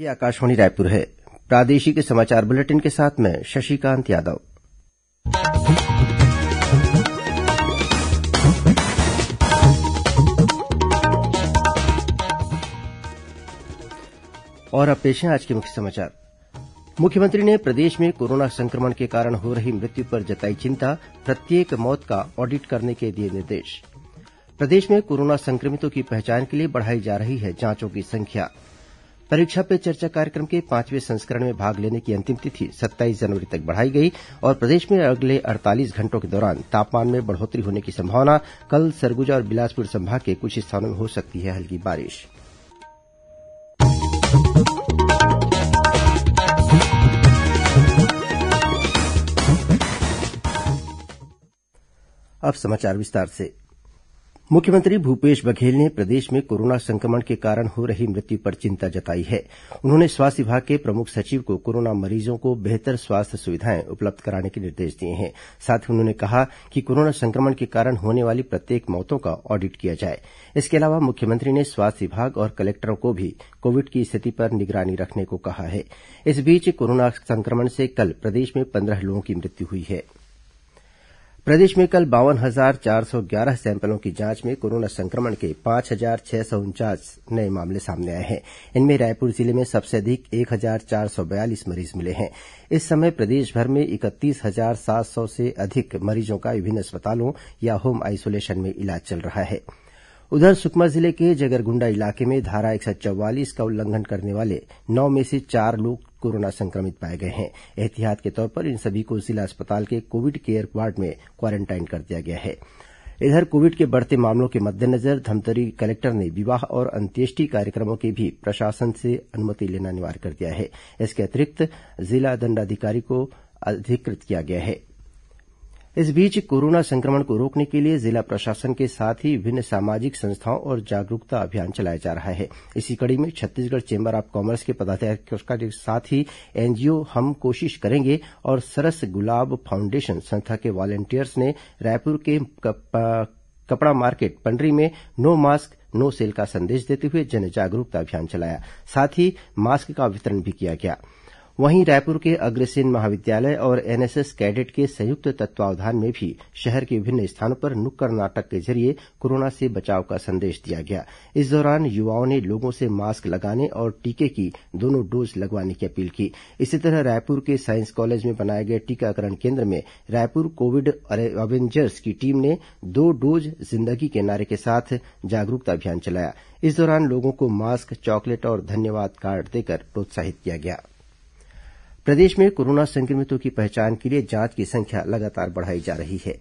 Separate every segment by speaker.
Speaker 1: ये आकाशवाणी रायपुर है प्रादेशिक समाचार बुलेटिन के साथ मैं शशिकांत यादव और अब पेश हैं आज के मुख्य समाचार मुख्यमंत्री ने प्रदेश में कोरोना संक्रमण के कारण हो रही मृत्यु पर जताई चिंता प्रत्येक मौत का ऑडिट करने के दिए निर्देश प्रदेश में कोरोना संक्रमितों की पहचान के लिए बढ़ाई जा रही है जांचों की संख्या परीक्षा पे चर्चा कार्यक्रम के पांचवें संस्करण में भाग लेने की अंतिम तिथि सत्ताईस जनवरी तक बढ़ाई गई और प्रदेश में अगले अड़तालीस घंटों के दौरान तापमान में बढ़ोत्तरी होने की संभावना कल सरगुजा और बिलासपुर संभाग के कुछ स्थानों में हो सकती है हल्की बारिश अब समाचार विस्तार से मुख्यमंत्री भूपेश बघेल ने प्रदेश में कोरोना संक्रमण के कारण हो रही मृत्यु पर चिंता जताई है उन्होंने स्वास्थ्य विभाग के प्रमुख सचिव को कोरोना मरीजों को बेहतर स्वास्थ्य सुविधाएं उपलब्ध कराने के निर्देश दिए हैं साथ ही उन्होंने कहा कि कोरोना संक्रमण के कारण होने वाली प्रत्येक मौतों का ऑडिट किया जाए इसके अलावा मुख्यमंत्री ने स्वास्थ्य विभाग और कलेक्टरों को भी कोविड की स्थिति पर निगरानी रखने को कहा है इस बीच कोरोना संक्रमण से कल प्रदेश में पंद्रह लोगों की मृत्यु हुई है प्रदेश में कल बावन हजार चार सौ ग्यारह सैंपलों की जांच में कोरोना संक्रमण के पांच हजार छह सौ उनचास नये मामले सामने आए हैं इनमें रायपुर जिले में सबसे अधिक एक हजार चार सौ बयालीस मरीज मिले हैं इस समय प्रदेशभर में इकतीस हजार सात सौ से अधिक मरीजों का विभिन्न अस्पतालों या होम आइसोलेशन में इलाज चल रहा है उधर सुकमा जिले के जगरगुंडा इलाके में धारा एक सौ का उल्लंघन करने वाले नौ में से चार लोग कोरोना संक्रमित पाए गए हैं एहतियात के तौर पर इन सभी को जिला अस्पताल के कोविड केयर वार्ड में क्वारेंटाइन कर दिया गया है इधर कोविड के बढ़ते मामलों के मद्देनजर धमतरी कलेक्टर ने विवाह और अंत्येष्टि कार्यक्रमों के भी प्रशासन से अनुमति लेना अनिवार्य कर दिया है इसके अतिरिक्त जिला दंडाधिकारी को अधिकृत किया गया है इस बीच कोरोना संक्रमण को रोकने के लिए जिला प्रशासन के साथ ही विभिन्न सामाजिक संस्थाओं और जागरूकता अभियान चलाया जा रहा है इसी कड़ी में छत्तीसगढ़ चेंबर ऑफ कॉमर्स के पदाधिकारियों के साथ ही एनजीओ हम कोशिश करेंगे और सरस गुलाब फाउंडेशन संस्था के वॉलेंटियर्स ने रायपुर के कपड़ा मार्केट पंडरी में नो मास्क नो सेल का संदेश देते हुए जन जागरूकता अभियान चलाया साथ ही मास्क का वितरण भी किया गया वहीं रायपुर के अग्रसेन महाविद्यालय और एनएसएस कैडेट के संयुक्त तत्वावधान में भी शहर के विभिन्न स्थानों पर नुक्कड़ नाटक के जरिये कोरोना से बचाव का संदेश दिया गया इस दौरान युवाओं ने लोगों से मास्क लगाने और टीके की दोनों डोज लगवाने की अपील की इसी तरह रायपुर के साइंस कॉलेज में बनाए गए टीकाकरण केन्द्र में रायपुर कोविड अवेंजर्स की टीम ने दो डोज जिंदगी के नारे के साथ जागरूकता अभियान चलाया इस दौरान लोगों को मास्क चॉकलेट और धन्यवाद कार्ड देकर प्रोत्साहित किया गया प्रदेश में कोरोना संक्रमितों की पहचान के लिए जांच की संख्या लगातार बढ़ाई जा रही है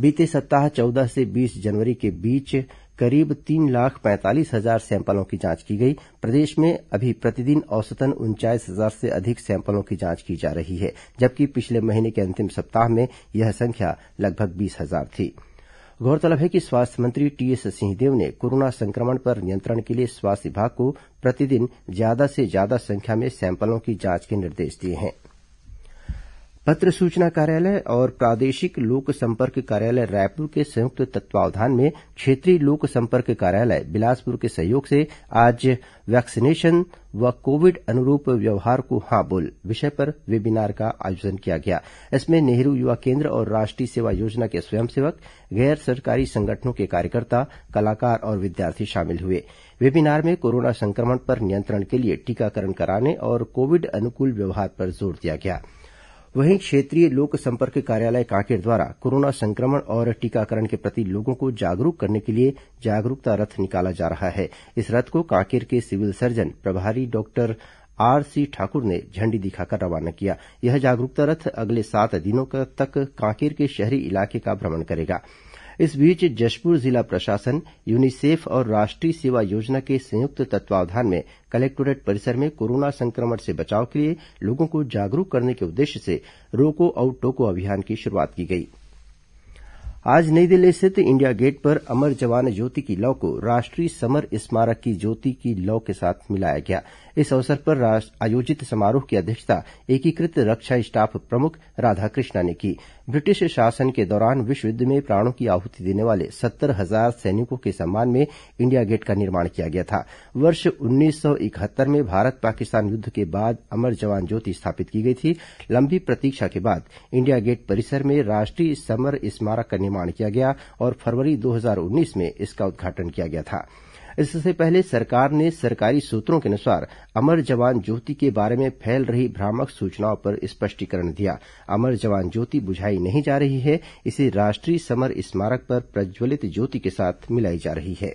Speaker 1: बीते सप्ताह चौदह से बीस जनवरी के बीच करीब तीन लाख पैंतालीस हजार सैंपलों की जांच की गई प्रदेश में अभी प्रतिदिन औसतन उनचास हजार से अधिक सैंपलों की जांच की जा रही है जबकि पिछले महीने के अंतिम सप्ताह में यह संख्या लगभग बीस हजार थी गौरतलब है कि स्वास्थ्य मंत्री टीएस सिंहदेव ने कोरोना संक्रमण पर नियंत्रण के लिए स्वास्थ्य विभाग को प्रतिदिन ज्यादा से ज्यादा संख्या में सैंपलों की जांच के निर्देश दिए थे पत्र सूचना कार्यालय और प्रादेशिक लोक संपर्क कार्यालय रायपुर के संयुक्त तत्वावधान में क्षेत्रीय लोक संपर्क कार्यालय बिलासपुर के सहयोग से आज वैक्सीनेशन व कोविड अनुरूप व्यवहार को हां बोल विषय पर वेबिनार का आयोजन किया गया इसमें नेहरू युवा केन्द्र और राष्ट्रीय सेवा योजना के स्वयंसेवक गैर सरकारी संगठनों के कार्यकर्ता कलाकार और विद्यार्थी शामिल हुए वेबिनार में कोरोना संक्रमण पर नियंत्रण के लिए टीकाकरण कराने और कोविड अनुकूल व्यवहार पर जोर दिया गया वहीं क्षेत्रीय लोक संपर्क कार्यालय कांकेर द्वारा कोरोना संक्रमण और टीकाकरण के प्रति लोगों को जागरूक करने के लिए जागरूकता रथ निकाला जा रहा है इस रथ को कांकेर के सिविल सर्जन प्रभारी डॉक्टर आरसी ठाकुर ने झंडी दिखाकर रवाना किया यह जागरूकता रथ अगले सात दिनों तक कांकेर के शहरी इलाके का भ्रमण करेगा इस बीच जशपुर जिला प्रशासन यूनिसेफ और राष्ट्रीय सेवा योजना के संयुक्त तत्वावधान में कलेक्टोरेट परिसर में कोरोना संक्रमण से बचाव के लिए लोगों को जागरूक करने के उद्देश्य से रोको और टोको अभियान की शुरूआत की गई आज नई दिल्ली स्थित इंडिया गेट पर अमर जवान ज्योति की लौ को राष्ट्रीय समर स्मारक की ज्योति की लौ के साथ मिलाया गया इस अवसर पर आयोजित समारोह की अध्यक्षता एकीकृत रक्षा स्टाफ प्रमुख राधाकृष्णा ने की ब्रिटिश शासन के दौरान विश्व युद्ध में प्राणों की आहुति देने वाले सत्तर हजार सैनिकों के सम्मान में इंडिया गेट का निर्माण किया गया था वर्ष उन्नीस सौ इकहत्तर में भारत पाकिस्तान युद्ध के बाद अमर जवान ज्योति स्थापित की गई थी लंबी प्रतीक्षा के बाद इंडिया गेट परिसर में राष्ट्रीय समर स्मारक का निर्माण किया गया और फरवरी दो हजार उन्नीस में इसका उद्घाटन किया गया था इससे पहले सरकार ने सरकारी सूत्रों के अनुसार अमर जवान ज्योति के बारे में फैल रही भ्रामक सूचनाओं पर स्पष्टीकरण दिया अमर जवान ज्योति बुझाई नहीं जा रही है इसे राष्ट्रीय समर स्मारक पर प्रज्वलित ज्योति के साथ मिलाई जा रही है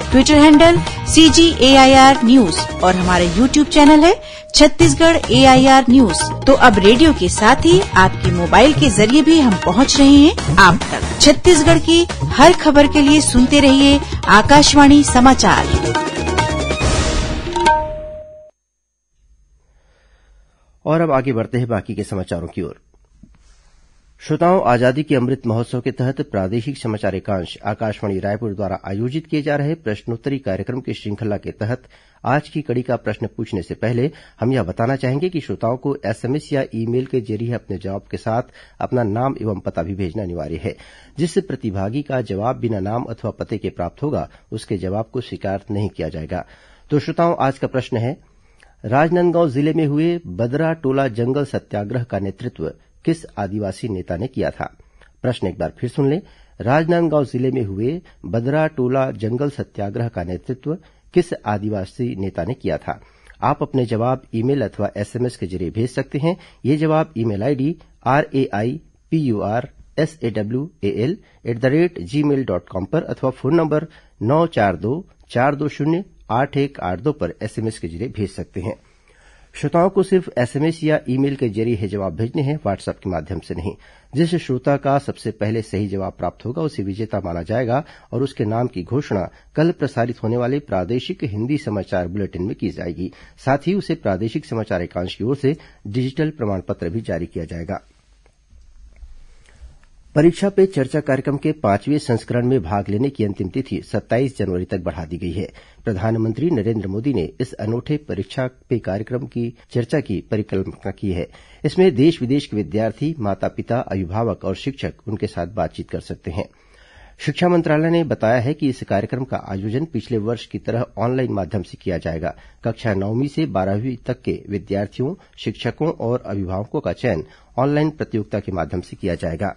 Speaker 1: Twitter handle I R news और हमारा यूट्यूब चैनल है छत्तीसगढ़ एआईआर न्यूज तो अब रेडियो के साथ ही आपके मोबाइल के जरिए भी हम पहुंच रहे हैं आप तक छत्तीसगढ़ की हर खबर के लिए सुनते रहिए आकाशवाणी समाचार और अब आगे बढ़ते हैं बाकी के समाचारों की ओर श्रोताओं आजादी के अमृत महोत्सव के तहत प्रादेशिक समाचार एकांश आकाशवाणी रायपुर द्वारा आयोजित किए जा रहे प्रश्नोत्तरी कार्यक्रम की श्रृंखला के तहत आज की कड़ी का प्रश्न पूछने से पहले हम यह बताना चाहेंगे कि श्रोताओं को एसएमएस या ई मेल के जरिए अपने जवाब के साथ अपना नाम एवं पता भी भेजना अनिवार्य है जिस प्रतिभागी का जवाब बिना नाम अथवा पते के प्राप्त होगा उसके जवाब को स्वीकार नहीं किया जाएगा तो श्रोताओं आज का प्रश्न है राजनांदगांव जिले में हुए बदरा टोला जंगल सत्याग्रह का नेतृत्व किस आदिवासी नेता ने किया था प्रश्न एक बार फिर सुन लें राजनांदगांव जिले में हुए बदराटोला जंगल सत्याग्रह का नेतृत्व किस आदिवासी नेता ने किया था आप अपने जवाब ईमेल अथवा एसएमएस के जरिए भेज सकते हैं ये जवाब email ID R A I W A L at the rate G mail dot com पर अथवा फोन नंबर नौ चार दो चार दो शून्य आठ एक आठ दो पर एसएमएस के जरिए भेज सकते हैं श्रोताओं को सिर्फ एसएमएस या ई मेल के जरिए ही जवाब भेजने हैं व्हाट्सअप के माध्यम से नहीं जिस श्रोता का सबसे पहले सही जवाब प्राप्त होगा उसे विजेता माना जाएगा और उसके नाम की घोषणा कल प्रसारित होने वाले प्रादेशिक हिन्दी समाचार बुलेटिन में की जाएगी साथ ही उसे प्रादेशिक समाचार एकांश की ओर से डिजिटल प्रमाण पत्र भी जारी किया जाएगा परीक्षा पे चर्चा कार्यक्रम के पांचवें संस्करण में भाग लेने की अंतिम तिथि सत्ताईस जनवरी तक बढ़ा दी गई है प्रधानमंत्री नरेन्द्र मोदी ने इस अनूठे परीक्षा पे कार्यक्रम की चर्चा की परिकल्पना की है इसमें देश विदेश के विद्यार्थी माता पिता अभिभावक और शिक्षक उनके साथ बातचीत कर सकते हैं शिक्षा मंत्रालय ने बताया है कि इस कार्यक्रम का आयोजन पिछले वर्ष की तरह ऑनलाइन माध्यम से किया जाएगा कक्षा नौवीं से बारहवीं तक के विद्यार्थियों शिक्षकों और अभिभावकों का चयन ऑनलाइन प्रतियोगिता के माध्यम से किया जाएगा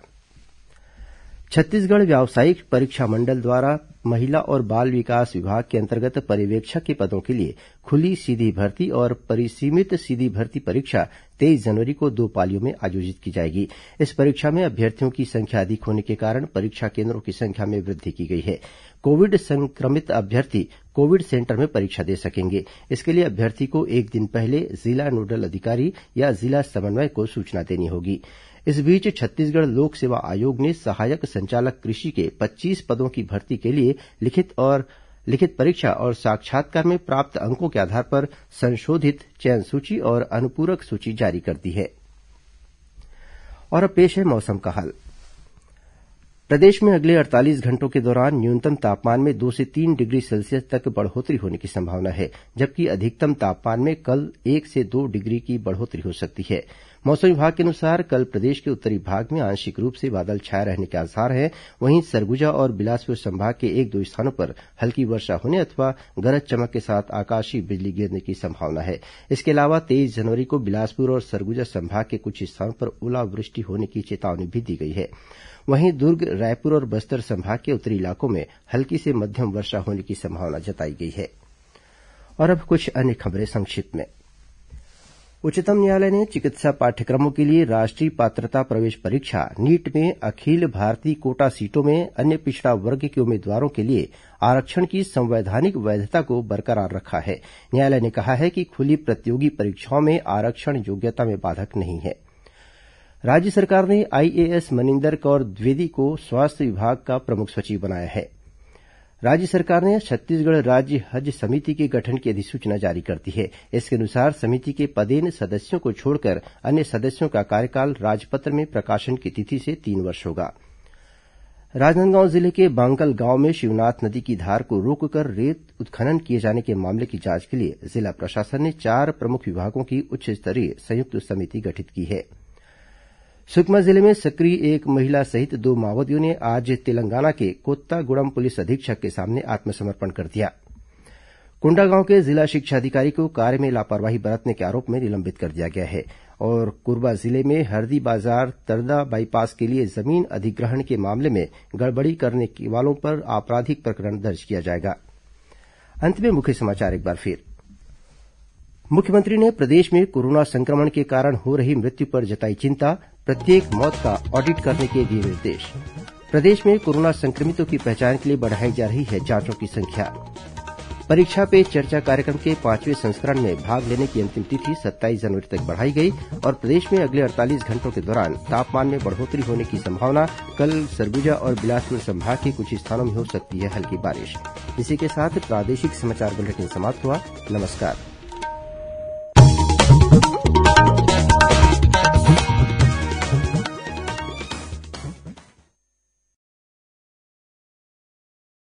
Speaker 1: छत्तीसगढ़ व्यावसायिक परीक्षा मंडल द्वारा महिला और बाल विकास विभाग के अंतर्गत पर्यवेक्षक के पदों के लिए खुली सीधी भर्ती और परिसीमित सीधी भर्ती परीक्षा तेईस जनवरी को दो पालियों में आयोजित की जाएगी इस परीक्षा में अभ्यर्थियों की संख्या अधिक होने के कारण परीक्षा केन्द्रों की संख्या में वृद्धि की गई है कोविड संक्रमित अभ्यर्थी कोविड सेंटर में परीक्षा दे सकेंगे इसके लिए अभ्यर्थी को एक दिन पहले जिला नोडल अधिकारी या जिला समन्वय को सूचना देनी होगी इस बीच छत्तीसगढ़ लोक सेवा आयोग ने सहायक संचालक कृषि के पच्चीस पदों की भर्ती के लिए लिखित परीक्षा और साक्षात्कार में प्राप्त अंकों के आधार पर संशोधित चयन सूची और अनुपूरक सूची जारी कर दी है और अब पेश है मौसम का हाल प्रदेश में अगले अड़तालीस घंटों के दौरान न्यूनतम तापमान में दो से तीन डिग्री सेल्सियस तक बढ़ोतरी होने की संभावना है जबकि अधिकतम तापमान में कल एक से दो डिग्री की बढ़ोतरी हो सकती है मौसम विभाग के अनुसार कल प्रदेश के उत्तरी भाग में आंशिक रूप से बादल छाए रहने के आसार हैं वहीं सरगुजा और बिलासपुर संभाग के एक दो स्थानों पर हल्की वर्षा होने अथवा गरज चमक के साथ आकाशीय बिजली गिरने की संभावना है इसके अलावा तेईस जनवरी को बिलासपुर और सरगुजा संभाग के कुछ स्थानों पर ओलावृष्टि होने की चेतावनी भी दी गई है वहीं दुर्ग रायपुर और बस्तर संभाग के उत्तरी इलाकों में हल्की से मध्यम वर्षा होने की संभावना जताई गई है और अब कुछ अन्य खबरें संक्षिप्त में उच्चतम न्यायालय ने चिकित्सा पाठ्यक्रमों के लिए राष्ट्रीय पात्रता प्रवेश परीक्षा नीट में अखिल भारतीय कोटा सीटों में अन्य पिछड़ा वर्ग के उम्मीदवारों के लिए आरक्षण की संवैधानिक वैधता को बरकरार रखा है न्यायालय ने कहा है कि खुली प्रतियोगी परीक्षाओं में आरक्षण योग्यता में बाधक नहीं है राज्य सरकार ने आईएएस मनिंदर कौर द्विवेदी को स्वास्थ्य विभाग का प्रमुख सचिव बनाया है राज्य सरकार ने छत्तीसगढ़ राज्य हज समिति के गठन की अधिसूचना जारी कर दी है इसके अनुसार समिति के पदेन सदस्यों को छोड़कर अन्य सदस्यों का कार्यकाल राजपत्र में प्रकाशन की तिथि से तीन वर्ष होगा राजनांदगांव जिले के बांकल गांव में शिवनाथ नदी की धार को रोककर रेत उत्खनन किए जाने के मामले की जांच के लिए जिला प्रशासन ने चार प्रमुख विभागों की उच्च स्तरीय संयुक्त समिति गठित की है सुकमा जिले में सक्रिय एक महिला सहित दो माओवादियों ने आज तेलंगाना के कोत्तागुड़म पुलिस अधीक्षक के सामने आत्मसमर्पण कर दिया कोंडागांव के जिला शिक्षा अधिकारी को कार्य में लापरवाही बरतने के आरोप में निलंबित कर दिया गया है और कोरबा जिले में हरदी बाजार तरदा बाईपास के लिए जमीन अधिग्रहण के मामले में गड़बड़ी करने वालों पर आपराधिक प्रकरण दर्ज किया जाएगा अंत में मुख्य समाचार एक बार फिर मुख्यमंत्री ने प्रदेश में कोरोना संक्रमण के कारण हो रही मृत्यु पर जताई चिंता प्रत्येक मौत का ऑडिट करने के दिए निर्देश प्रदेश में कोरोना संक्रमितों की पहचान के लिए बढ़ाई जा रही है जांचों की संख्या परीक्षा पे चर्चा कार्यक्रम के पांचवें संस्करण में भाग लेने की अंतिम तिथि सत्ताईस जनवरी तक बढ़ाई गई और प्रदेश में अगले अड़तालीस घंटों के दौरान तापमान में बढ़ोतरी होने की संभावना कल सरगुजा और बिलासपुर संभाग के कुछ स्थानों में हो सकती है हल्की बारिश इसी के साथ प्रादेशिक समाचार बुलेटिन समाप्त हुआ नमस्कार